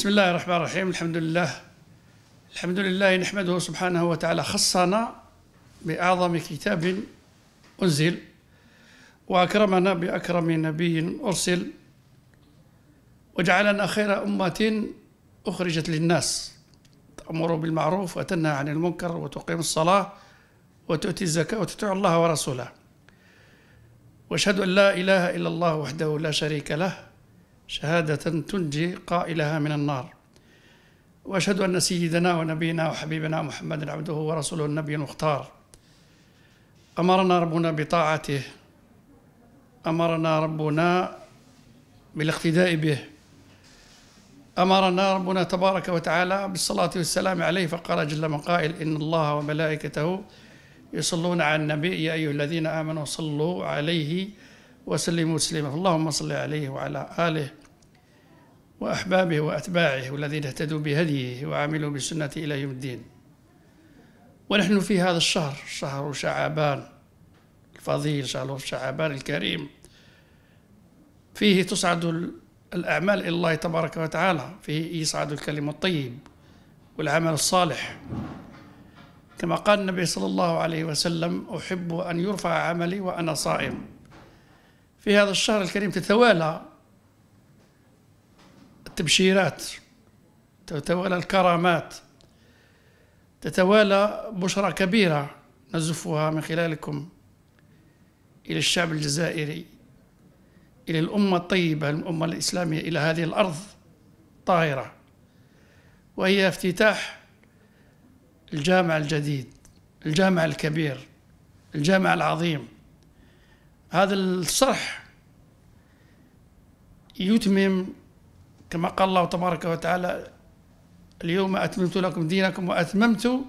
بسم الله الرحمن الرحيم الحمد لله الحمد لله نحمده سبحانه وتعالى خصنا بأعظم كتاب أنزل وأكرمنا بأكرم نبي أرسل وجعلنا خير أمة أخرجت للناس تأمر بالمعروف وتنهى عن المنكر وتقيم الصلاة وتؤتي الزكاة وتطيع الله ورسوله واشهد أن لا إله إلا الله وحده لا شريك له شهادة تنجي قائلها من النار وأشهد أن سيدنا ونبينا وحبيبنا محمد عبده ورسوله النبي المختار أمرنا ربنا بطاعته أمرنا ربنا بالاقتداء به أمرنا ربنا تبارك وتعالى بالصلاة والسلام عليه فقال جل من قائل إن الله وملائكته يصلون على النبي يا أيها الذين آمنوا صلوا عليه وسلموا تسليما اللهم صل عليه وعلى آله وأحبابه وأتباعه والذين اهتدوا بهديه وعملوا بسنة إلى يوم الدين ونحن في هذا الشهر شهر شعبان الفضيل شهر شعبان الكريم فيه تصعد الأعمال إلى الله تبارك وتعالى فيه يصعد الكلم الطيب والعمل الصالح كما قال النبي صلى الله عليه وسلم أحب أن يرفع عملي وأنا صائم في هذا الشهر الكريم تتوالى التبشيرات تتوالى الكرامات تتوالى بشرى كبيرة نزفها من خلالكم إلى الشعب الجزائري إلى الأمة الطيبة الأمة الإسلامية إلى هذه الأرض الطاهرة وهي افتتاح الجامع الجديد الجامع الكبير الجامع العظيم هذا الصرح يتمم كما قال الله تبارك وتعالى اليوم أتممت لكم دينكم وأتممت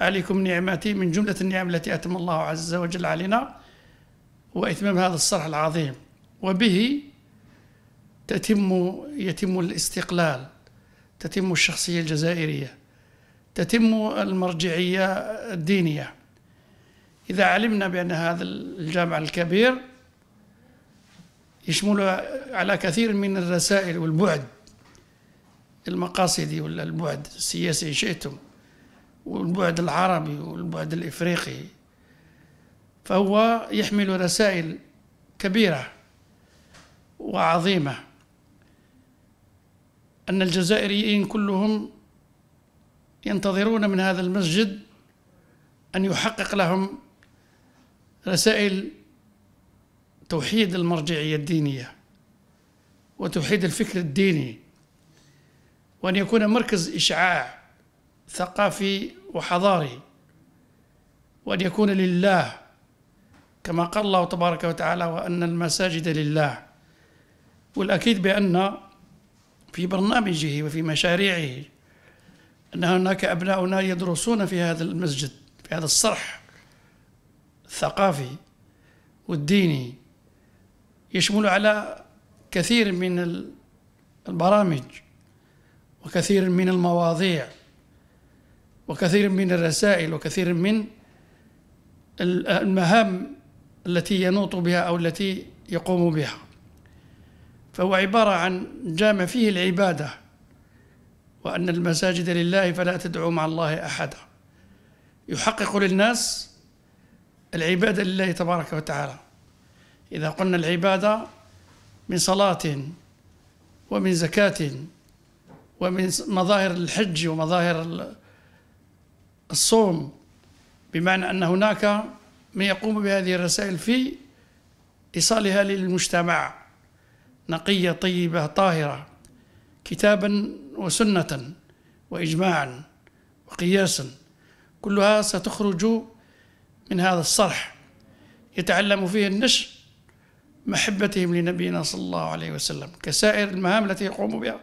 عليكم نعمتي من جملة النعم التي أتم الله عز وجل علينا وإتمام هذا الصرح العظيم وبه تتم يتم الاستقلال تتم الشخصية الجزائرية تتم المرجعية الدينية إذا علمنا بأن هذا الجامع الكبير يشمل على كثير من الرسائل والبعد المقاصدي ولا البعد السياسي شئتم والبعد العربي والبعد الإفريقي فهو يحمل رسائل كبيرة وعظيمة أن الجزائريين كلهم ينتظرون من هذا المسجد أن يحقق لهم رسائل توحيد المرجعية الدينية وتوحيد الفكر الديني وأن يكون مركز إشعاع ثقافي وحضاري وأن يكون لله كما قال الله تبارك وتعالى وأن المساجد لله والأكيد بأن في برنامجه وفي مشاريعه أن هناك أبناؤنا يدرسون في هذا المسجد في هذا الصرح الثقافي والديني يشمل على كثير من البرامج وكثير من المواضيع وكثير من الرسائل وكثير من المهام التي ينوط بها أو التي يقوم بها فهو عبارة عن جامع فيه العبادة وأن المساجد لله فلا تدعوا مع الله أحدا يحقق للناس العبادة لله تبارك وتعالى إذا قلنا العبادة من صلاة ومن زكاة ومن مظاهر الحج ومظاهر الصوم بمعنى أن هناك من يقوم بهذه الرسائل في إيصالها للمجتمع نقية طيبة طاهرة كتابا وسنة وإجماعا وقياسا كلها ستخرج من هذا الصرح يتعلم فيه النشء محبتهم لنبينا صلى الله عليه وسلم كسائر المهام التي يقوم بها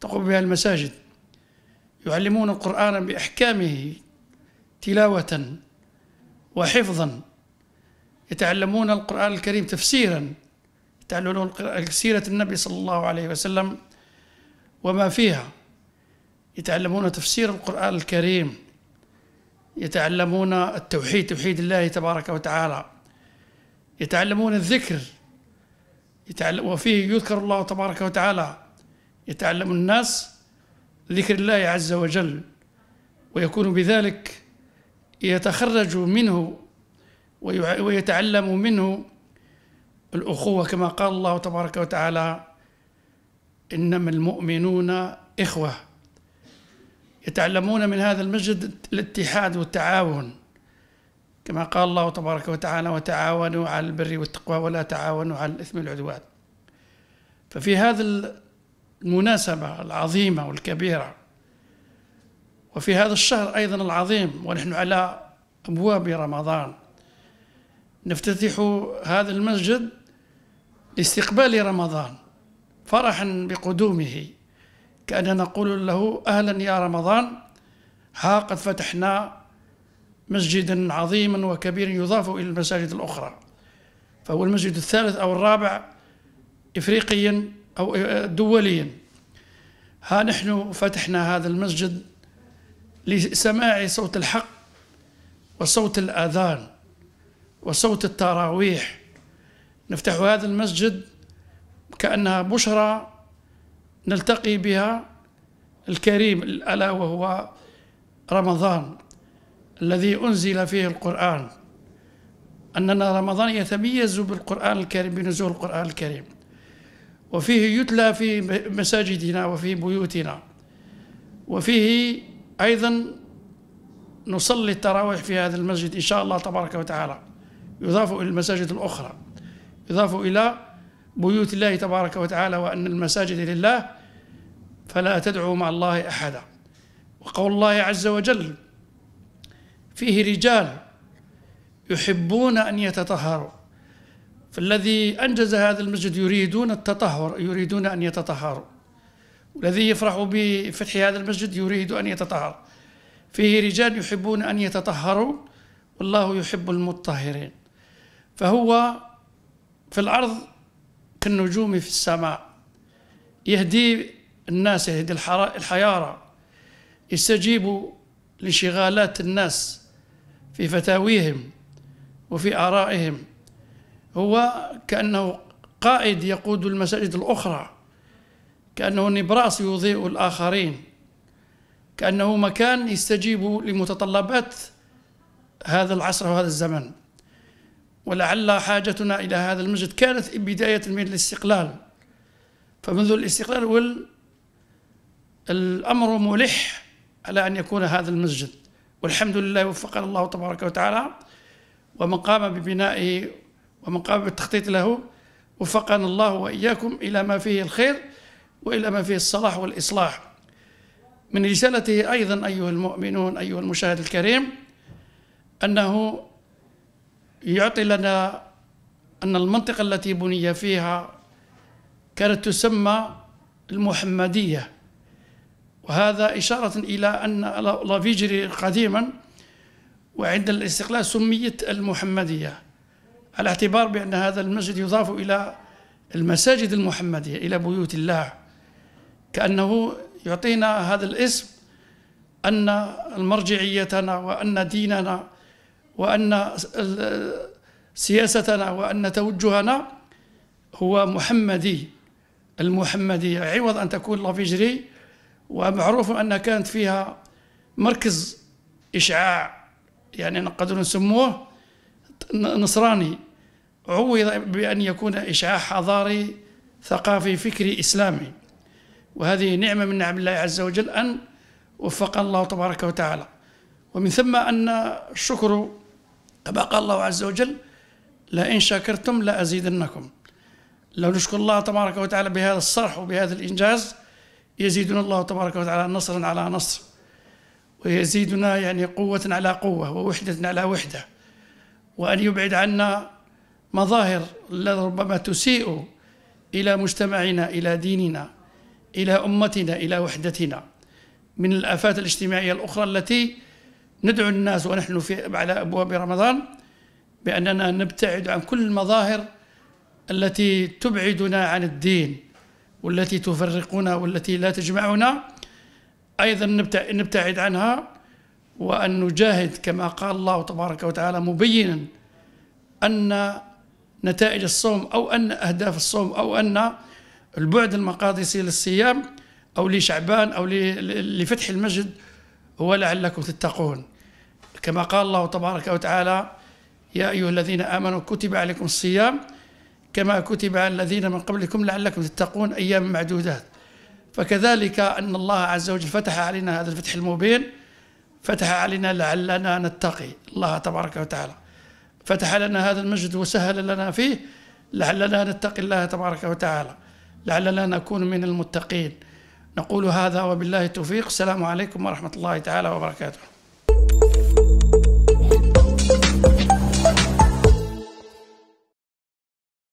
تقوم بها المساجد يعلمون القرآن بأحكامه تلاوة وحفظا يتعلمون القرآن الكريم تفسيرا يتعلمون سيرة النبي صلى الله عليه وسلم وما فيها يتعلمون تفسير القرآن الكريم يتعلمون التوحيد توحيد الله تبارك وتعالى يتعلمون الذكر يتعلم وفيه يذكر الله تبارك وتعالى يتعلم الناس ذكر الله عز وجل ويكون بذلك يتخرج منه ويتعلم منه الأخوة كما قال الله تبارك وتعالى إنما المؤمنون إخوة يتعلمون من هذا المسجد الاتحاد والتعاون كما قال الله تبارك وتعالى وتعاونوا على البر والتقوى ولا تعاونوا على الإثم والعدوان ففي هذا المناسبة العظيمة والكبيرة وفي هذا الشهر أيضا العظيم ونحن على أبواب رمضان نفتتح هذا المسجد لاستقبال رمضان فرحا بقدومه كأننا نقول له أهلا يا رمضان ها قد فتحنا مسجدا عظيما وكبيرا يضاف إلى المساجد الأخرى فهو المسجد الثالث أو الرابع إفريقيا أو دوليا ها نحن فتحنا هذا المسجد لسماع صوت الحق وصوت الأذان وصوت التراويح نفتح هذا المسجد كأنها بشرى نلتقي بها الكريم ألا وهو رمضان الذي أنزل فيه القرآن أننا رمضان يتميز بالقرآن الكريم بنزول القرآن الكريم وفيه يتلى في مساجدنا وفي بيوتنا وفيه أيضا نصلي التراويح في هذا المسجد إن شاء الله تبارك وتعالى يضاف إلى المساجد الأخرى يضاف إلى بيوت الله تبارك وتعالى وأن المساجد لله فلا تدعوا مع الله أحدا وقول الله عز وجل فيه رجال يحبون أن يتطهروا فالذي أنجز هذا المسجد يريدون التطهر يريدون أن يتطهروا والذي يفرح بفتح هذا المسجد يريد أن يتطهر فيه رجال يحبون أن يتطهروا والله يحب المطهرين فهو في الأرض كالنجوم في السماء يهدي الناس يهدي الحيارة يستجيب لانشغالات الناس في فتاويهم وفي آرائهم هو كأنه قائد يقود المساجد الأخرى كأنه نبراس يضيء الآخرين كأنه مكان يستجيب لمتطلبات هذا العصر وهذا الزمن ولعل حاجتنا إلى هذا المسجد كانت بداية من الاستقلال فمنذ الاستقلال الأمر ملح على أن يكون هذا المسجد والحمد لله وفقنا الله تبارك وتعالى ومن قام ببنائه ومن قام بالتخطيط له وفقنا الله وإياكم إلى ما فيه الخير وإلى ما فيه الصلاح والإصلاح من رسالته أيضا أيها المؤمنون أيها المشاهد الكريم أنه يعطي لنا أن المنطقة التي بني فيها كانت تسمى المحمدية وهذا إشارة إلى أن لافيجري قديما وعند الاستقلال سميت المحمدية على اعتبار بأن هذا المسجد يضاف إلى المساجد المحمدية إلى بيوت الله كأنه يعطينا هذا الاسم أن المرجعيتنا وأن ديننا وأن سياستنا وأن توجهنا هو محمدي المحمدية عوض أن تكون لافيجري ومعروف أنها كانت فيها مركز إشعاع يعني نقدر نسموه نصراني عوض بأن يكون إشعاع حضاري ثقافي فكري إسلامي وهذه نعمة من نعم الله عز وجل أن وفق الله تبارك وتعالى ومن ثم أن الشكر كما قال الله عز وجل لئن شكرتم لأزيدنكم لو نشكر الله تبارك وتعالى بهذا الصرح وبهذا الإنجاز يزيدنا الله تبارك وتعالى نصرا على نصر ويزيدنا يعني قوة على قوة ووحدة على وحدة وأن يبعد عنا مظاهر ربما تسيء إلى مجتمعنا إلى ديننا إلى أمتنا إلى وحدتنا من الآفات الاجتماعية الأخرى التي ندعو الناس ونحن في على أبواب رمضان بأننا نبتعد عن كل المظاهر التي تبعدنا عن الدين والتي تفرقنا والتي لا تجمعنا أيضا نبتعد عنها وأن نجاهد كما قال الله تبارك وتعالى مبينا أن نتائج الصوم أو أن أهداف الصوم أو أن البعد المقادسي للصيام أو لشعبان أو لفتح المسجد هو لعلكم تتقون كما قال الله تبارك وتعالى يا أيها الذين آمنوا كتب عليكم الصيام كما كتب على الذين من قبلكم لعلكم تتقون أيام معدودات فكذلك أن الله عز وجل فتح علينا هذا الفتح المبين فتح علينا لعلنا نتقي الله تبارك وتعالى فتح لنا هذا المسجد وسهل لنا فيه لعلنا نتقي الله تبارك وتعالى لعلنا نكون من المتقين نقول هذا وبالله التوفيق السلام عليكم ورحمة الله تعالى وبركاته